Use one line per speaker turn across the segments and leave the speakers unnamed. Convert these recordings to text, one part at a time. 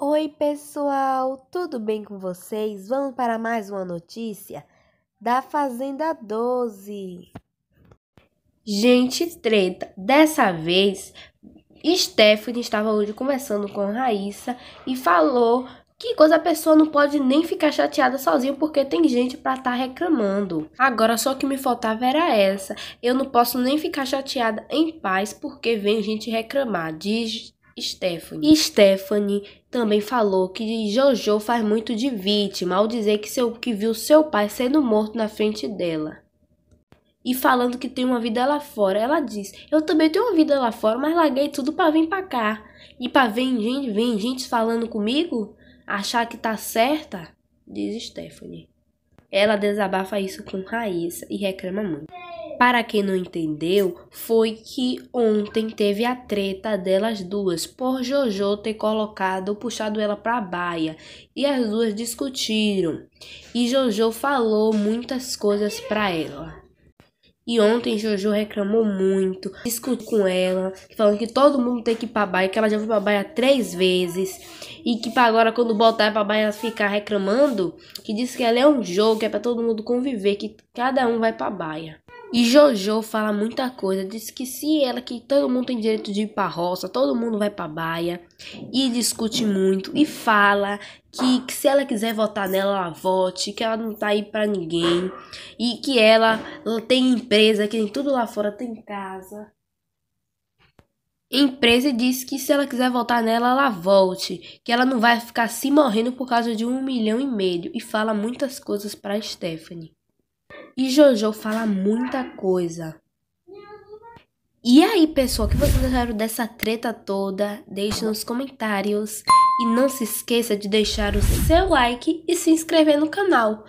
Oi, pessoal, tudo bem com vocês? Vamos para mais uma notícia da Fazenda 12. Gente, treta. Dessa vez, Stephanie estava hoje conversando com Raíssa e falou que coisa a pessoa não pode nem ficar chateada sozinha porque tem gente para estar tá reclamando. Agora só que me faltava era essa. Eu não posso nem ficar chateada em paz porque vem gente reclamar. Diz Stephanie. Stephanie também falou que Jojo faz muito de vítima ao dizer que, seu, que viu seu pai sendo morto na frente dela. E falando que tem uma vida lá fora, ela diz: Eu também tenho uma vida lá fora, mas larguei tudo para vir para cá. E para ver gente, vem gente falando comigo? Achar que tá certa? Diz Stephanie. Ela desabafa isso com Raíssa e reclama muito. Para quem não entendeu, foi que ontem teve a treta delas duas por Jojo ter colocado, puxado ela para a baia e as duas discutiram. E Jojo falou muitas coisas para ela. E ontem Jojo reclamou muito, discutiu com ela, falando que todo mundo tem que ir pra baia, que ela já foi pra baia três vezes. E que pra agora, quando botar pra baia, ela ficar reclamando, que disse que ela é um jogo, que é pra todo mundo conviver, que cada um vai pra baia. E Jojo fala muita coisa, diz que se ela que todo mundo tem direito de ir pra roça, todo mundo vai pra baia e discute muito e fala que, que se ela quiser votar nela, ela vote, que ela não tá aí pra ninguém e que ela, ela tem empresa, que tem tudo lá fora, tem casa. Empresa diz que se ela quiser votar nela, ela volte, que ela não vai ficar se morrendo por causa de um milhão e meio e fala muitas coisas pra Stephanie. E Jojo fala muita coisa. E aí, pessoal, o que vocês acharam dessa treta toda? Deixe nos comentários. E não se esqueça de deixar o seu like e se inscrever no canal.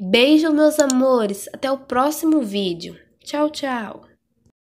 Beijo, meus amores. Até o próximo vídeo. Tchau, tchau.